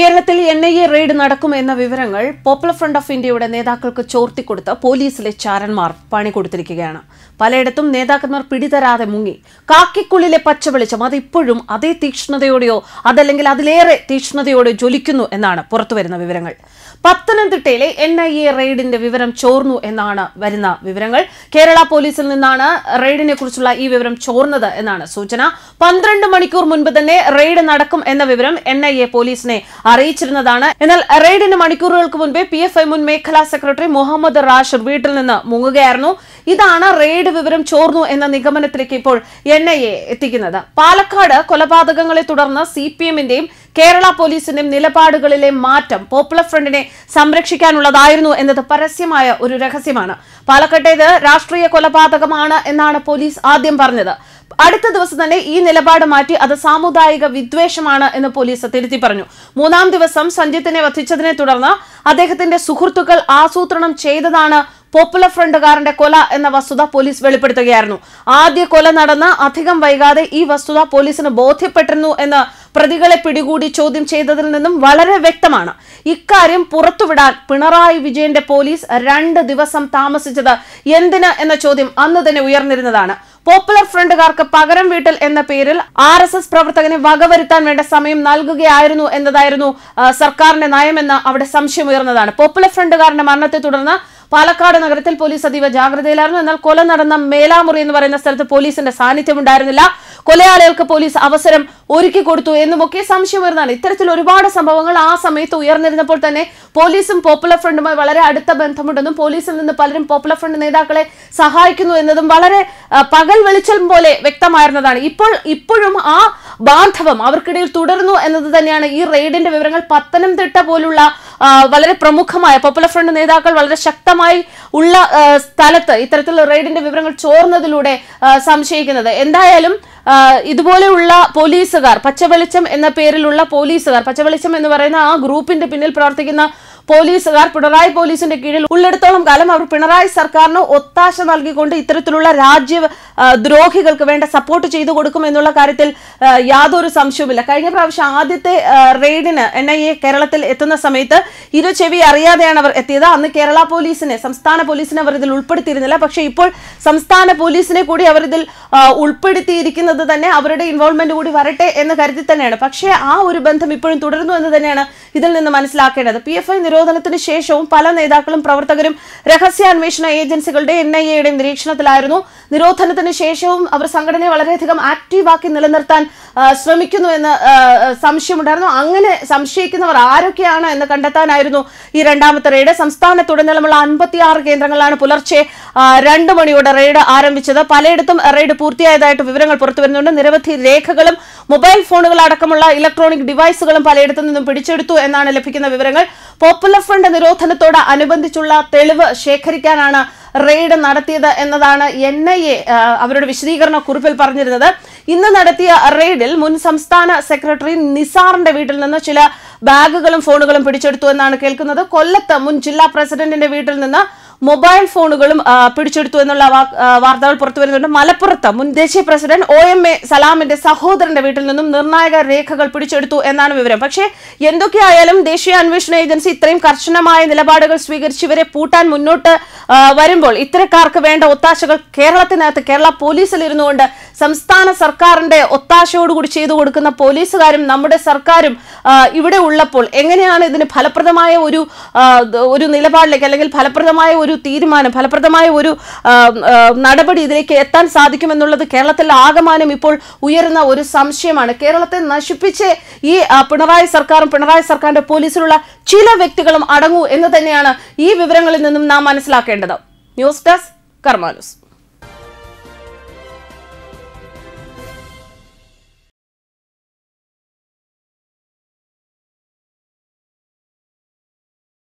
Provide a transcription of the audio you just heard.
കേരളത്തിൽ N I A raid നടക്കുമെന്ന വിവരങ്ങൾ പോപ്പുലർ ഫ്രണ്ട് ഓഫ് ഇന്ത്യയുടെ നേതാക്കൾക്ക് ചോർത്തിക്കൊടുത്ത് പോലീസിലെ ചാരന്മാർ പണി കൊടുത്തിരിക്കുകയാണ് പലയിടത്തും നേതാക്കന്മാർ പിടിതരാതെ മുങ്ങി കാക്കിക്കുള്ളിലെ പച്ചവെളിച്ചം അതിപ്പോഴും അതേ തീക്ഷ്ണതയോടെയോ അതല്ലെങ്കിൽ അതിലേറെ തീക്ഷ്ണതയോടെ ജ്വലിക്കുന്നു എന്നാണ് പുറത്തുവരുന്ന വിവരങ്ങൾ പത്തനംതിട്ടയിലെ എൻ ഐ എ റെയ്ഡിന്റെ വിവരം ചോർന്നു എന്നാണ് വരുന്ന വിവരങ്ങൾ കേരള പോലീസിൽ നിന്നാണ് റെയ്ഡിനെ കുറിച്ചുള്ള ഈ വിവരം ചോർന്നത് എന്നാണ് സൂചന പന്ത്രണ്ട് മണിക്കൂർ മുൻപ് തന്നെ റെയ്ഡ് നടക്കും എന്ന വിവരം എൻ ഐ എ പോലീസിനെ അറിയിച്ചിരുന്നതാണ് എന്നാൽ റെയ്ഡിന് മണിക്കൂറുകൾക്ക് മുൻപേ പി എഫ് ഐ മുൻ മേഖലാ സെക്രട്ടറി മുഹമ്മദ് റാഷിർ വീട്ടിൽ നിന്ന് മുങ്ങുകയായിരുന്നു ഇതാണ് റെയ്ഡ് വിവരം ചോർന്നു എന്ന നിഗമനത്തിലേക്ക് ഇപ്പോൾ എൻ എത്തിക്കുന്നത് പാലക്കാട് കൊലപാതകങ്ങളെ തുടർന്ന് സി പി എമ്മിന്റെയും കേരള പോലീസിന്റെ നിലപാടുകളിലെ മാറ്റം പോപ്പുലർ ഫ്രണ്ടിനെ സംരക്ഷിക്കാനുള്ളതായിരുന്നു എന്നത് പരസ്യമായ ഒരു രഹസ്യമാണ് പാലക്കട്ടേത് രാഷ്ട്രീയ കൊലപാതകമാണ് എന്നാണ് പോലീസ് ആദ്യം പറഞ്ഞത് അടുത്ത ദിവസം തന്നെ ഈ നിലപാട് മാറ്റി അത് സാമുദായിക വിദ്വേഷമാണ് എന്ന് പോലീസ് തിരുത്തി പറഞ്ഞു മൂന്നാം ദിവസം സഞ്ജിത്തിനെ വധിച്ചതിനെ തുടർന്ന് അദ്ദേഹത്തിന്റെ സുഹൃത്തുക്കൾ ആസൂത്രണം ചെയ്തതാണ് പോപ്പുലർ ഫ്രണ്ടുകാരന്റെ കൊല എന്ന വസ്തുത പോലീസ് വെളിപ്പെടുത്തുകയായിരുന്നു ആദ്യ കൊല നടന്ന് അധികം വൈകാതെ ഈ വസ്തുത പോലീസിന് ബോധ്യപ്പെട്ടിരുന്നു എന്ന് പ്രതികളെ പിടികൂടി ചോദ്യം ചെയ്തതിൽ നിന്നും വളരെ വ്യക്തമാണ് ഇക്കാര്യം പുറത്തുവിടാൻ പിണറായി വിജയന്റെ പോലീസ് രണ്ട് ദിവസം താമസിച്ചത് എന്തിന് എന്ന ചോദ്യം അന്ന് തന്നെ ഉയർന്നിരുന്നതാണ് പോപ്പുലർ ഫ്രണ്ടുകാർക്ക് പകരം വീട്ടൽ എന്ന പേരിൽ ആർ എസ് എസ് പ്രവർത്തകനെ വകവരുത്താൻ വേണ്ട സമയം നൽകുകയായിരുന്നു എന്നതായിരുന്നു സർക്കാരിന്റെ നയമെന്ന് അവിടെ സംശയം ഉയർന്നതാണ് പോപ്പുലർ ഫ്രണ്ടുകാരന്റെ മരണത്തെ തുടർന്ന് പാലക്കാട് നഗരത്തിൽ പോലീസ് അതീവ ജാഗ്രതയിലായിരുന്നു എന്നാൽ കൊല നടന്ന മേലാമുറി എന്ന് പറയുന്ന സ്ഥലത്ത് പോലീസിന്റെ സാന്നിധ്യം ഉണ്ടായിരുന്നില്ല കൊലയാളികൾക്ക് പോലീസ് അവസരം ഒരുക്കി കൊടുത്തു എന്നുമൊക്കെ സംശയമുയർന്നാണ് ഇത്തരത്തിൽ ഒരുപാട് സംഭവങ്ങൾ ആ സമയത്ത് ഉയർന്നിരുന്നപ്പോൾ തന്നെ പോലീസും പോപ്പുലർ ഫ്രണ്ടുമായി വളരെ അടുത്ത ബന്ധമുണ്ടെന്നും പോലീസിൽ നിന്ന് പലരും പോപ്പുലർ ഫ്രണ്ട് നേതാക്കളെ സഹായിക്കുന്നു എന്നതും വളരെ പകൽ വെളിച്ചം പോലെ വ്യക്തമായിരുന്നതാണ് ഇപ്പോൾ ഇപ്പോഴും ആ ബാന്ധവം അവർക്കിടയിൽ തുടർന്നു എന്നത് തന്നെയാണ് ഈ റെയ്ഡിന്റെ വിവരങ്ങൾ പത്തനംതിട്ട പോലുള്ള വളരെ പ്രമുഖമായ പോപ്പുലർ ഫ്രണ്ട് നേതാക്കൾ വളരെ ശക്തമായി ഉള്ള സ്ഥലത്ത് ഇത്തരത്തിലുള്ള റെയ്ഡിന്റെ വിവരങ്ങൾ ചോർന്നതിലൂടെ സംശയിക്കുന്നത് എന്തായാലും ഇതുപോലെയുള്ള പോലീസുകാർ പച്ചവെളിച്ചം എന്ന പേരിലുള്ള പോലീസുകാർ പച്ചവെളിച്ചം എന്ന് പറയുന്ന ആ ഗ്രൂപ്പിന്റെ പിന്നിൽ പ്രവർത്തിക്കുന്ന പോലീസുകാർ പിണറായി പോലീസിന്റെ കീഴിൽ ഉള്ളിടത്തോളം കാലം അവർ പിണറായി സർക്കാരിന് ഒത്താശ നൽകിക്കൊണ്ട് ഇത്തരത്തിലുള്ള രാജ്യ ദ്രോഹികൾക്ക് വേണ്ട സപ്പോർട്ട് ചെയ്തു കൊടുക്കും എന്നുള്ള കാര്യത്തിൽ യാതൊരു സംശയവുമില്ല കഴിഞ്ഞ പ്രാവശ്യം ആദ്യത്തെ റെയ്ഡിന് എൻ ഐ എ കേരളത്തിൽ എത്തുന്ന സമയത്ത് ഇരു ചെവി അറിയാതെയാണ് അവർ എത്തിയത് അന്ന് കേരള പോലീസിനെ സംസ്ഥാന പോലീസിനെ അവർ ഇതിൽ ഉൾപ്പെടുത്തിയിരുന്നില്ല പക്ഷേ ഇപ്പോൾ സംസ്ഥാന പോലീസിനെ കൂടി അവർ ഇതിൽ ഉൾപ്പെടുത്തിയിരിക്കുന്നത് തന്നെ അവരുടെ ഇൻവോൾവ്മെന്റ് കൂടി വരട്ടെ എന്ന് കരുതി തന്നെയാണ് പക്ഷേ ആ ഒരു ബന്ധം ഇപ്പോഴും തുടരുന്നു എന്ന് തന്നെയാണ് ഇതിൽ നിന്ന് മനസ്സിലാക്കേണ്ടത് പി എഫ് ഐ നിരോധനത്തിന് ശേഷവും പല നേതാക്കളും പ്രവർത്തകരും രഹസ്യാന്വേഷണ ഏജൻസികളുടെ എൻ ഐ എയുടെ നിരീക്ഷണത്തിലായിരുന്നു നിരോധനത്തിന് ശേഷവും അവർ സംഘടനയെ വളരെയധികം ആക്റ്റീവാക്കി നിലനിർത്താൻ ശ്രമിക്കുന്നു എന്ന് സംശയമുണ്ടായിരുന്നു അങ്ങനെ സംശയിക്കുന്നവർ ആരൊക്കെയാണ് എന്ന് കണ്ടെത്താനായിരുന്നു ഈ രണ്ടാമത്തെ റെയ്ഡ് സംസ്ഥാനത്തുടനീളമുള്ള അൻപത്തിയാറ് കേന്ദ്രങ്ങളാണ് പുലർച്ചെ രണ്ടു മണിയോടെ റെയ്ഡ് ആരംഭിച്ചത് പലയിടത്തും റെയ്ഡ് പൂർത്തിയായതായിട്ട് വിവരങ്ങൾ പുറത്തു വരുന്നുണ്ട് നിരവധി രേഖകളും മൊബൈൽ ഫോണുകൾ അടക്കമുള്ള ഇലക്ട്രോണിക് ഡിവൈസുകളും പലയിടത്തു നിന്നും പിടിച്ചെടുത്തു എന്നാണ് ലഭിക്കുന്ന വിവരങ്ങൾ പോപ്പുലർ ഫ്രണ്ട് നിരോധനത്തോട് അനുബന്ധിച്ചുള്ള തെളിവ് ശേഖരിക്കാനാണ് റെയ്ഡ് നടത്തിയത് എന്നതാണ് എൻ ഐ എ അവരുടെ വിശദീകരണ കുറിപ്പിൽ പറഞ്ഞിരുന്നത് ഇന്ന് നടത്തിയ റെയ്ഡിൽ മുൻ സംസ്ഥാന സെക്രട്ടറി നിസാറിന്റെ വീട്ടിൽ നിന്ന് ചില ബാഗുകളും ഫോണുകളും പിടിച്ചെടുത്തു എന്നാണ് കേൾക്കുന്നത് കൊല്ലത്ത് മുൻ ജില്ലാ പ്രസിഡന്റിന്റെ വീട്ടിൽ നിന്ന് മൊബൈൽ ഫോണുകളും പിടിച്ചെടുത്തു എന്നുള്ള വാർത്തകൾ പുറത്തു വരുന്നുണ്ട് മലപ്പുറത്ത് മുൻ ദേശീയ പ്രസിഡന്റ് ഒ എം എ സലാമിന്റെ സഹോദരന്റെ വീട്ടിൽ നിന്നും നിർണായക രേഖകൾ പിടിച്ചെടുത്തു എന്നാണ് വിവരം പക്ഷേ എന്തൊക്കെയായാലും ദേശീയ അന്വേഷണ ഏജൻസി ഇത്രയും കർശനമായ നിലപാടുകൾ സ്വീകരിച്ച് ഇവരെ പൂട്ടാൻ മുന്നോട്ട് വരുമ്പോൾ ഇത്തരക്കാർക്ക് വേണ്ട ഒത്താശകൾ കേരളത്തിനകത്ത് കേരള പോലീസിൽ ഇരുന്നുകൊണ്ട് സംസ്ഥാന സർക്കാരിന്റെ ഒത്താശയോടുകൂടി ചെയ്തു കൊടുക്കുന്ന പോലീസുകാരും നമ്മുടെ സർക്കാരും ഇവിടെ ഉള്ളപ്പോൾ എങ്ങനെയാണ് ഇതിന് ഫലപ്രദമായ ഒരു ഒരു നിലപാടിലേക്ക് അല്ലെങ്കിൽ ഫലപ്രദമായ ഒരു തീരുമാനം ഫലപ്രദമായ ഒരു നടപടി ഇതിലേക്ക് എത്താൻ സാധിക്കുമെന്നുള്ളത് കേരളത്തിൽ ആകമാനം ഇപ്പോൾ ഉയരുന്ന ഒരു സംശയമാണ് കേരളത്തെ നശിപ്പിച്ച് ഈ പിണറായി സർക്കാരും പിണറായി സർക്കാരിന്റെ പോലീസിലുള്ള ചില വ്യക്തികളും അടങ്ങൂ എന്ന് തന്നെയാണ് ഈ വിവരങ്ങളിൽ നിന്നും നാം മനസ്സിലാക്കേണ്ടത് ന്യൂസ് ഡെസ്ക് കർമാനുസ്